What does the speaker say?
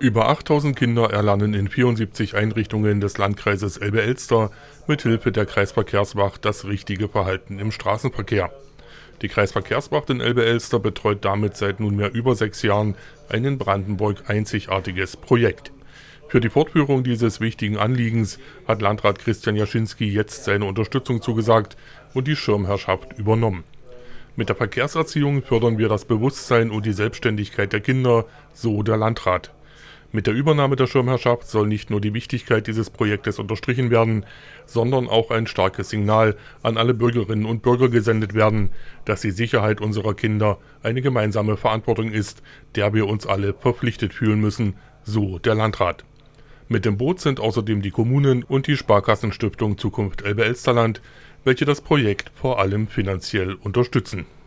Über 8000 Kinder erlernen in 74 Einrichtungen des Landkreises Elbe-Elster mit Hilfe der Kreisverkehrswacht das richtige Verhalten im Straßenverkehr. Die Kreisverkehrswacht in Elbe-Elster betreut damit seit nunmehr über sechs Jahren ein in Brandenburg einzigartiges Projekt. Für die Fortführung dieses wichtigen Anliegens hat Landrat Christian Jaschinski jetzt seine Unterstützung zugesagt und die Schirmherrschaft übernommen. Mit der Verkehrserziehung fördern wir das Bewusstsein und die Selbstständigkeit der Kinder, so der Landrat. Mit der Übernahme der Schirmherrschaft soll nicht nur die Wichtigkeit dieses Projektes unterstrichen werden, sondern auch ein starkes Signal an alle Bürgerinnen und Bürger gesendet werden, dass die Sicherheit unserer Kinder eine gemeinsame Verantwortung ist, der wir uns alle verpflichtet fühlen müssen, so der Landrat. Mit dem Boot sind außerdem die Kommunen und die Sparkassenstiftung Zukunft Elbe-Elsterland, welche das Projekt vor allem finanziell unterstützen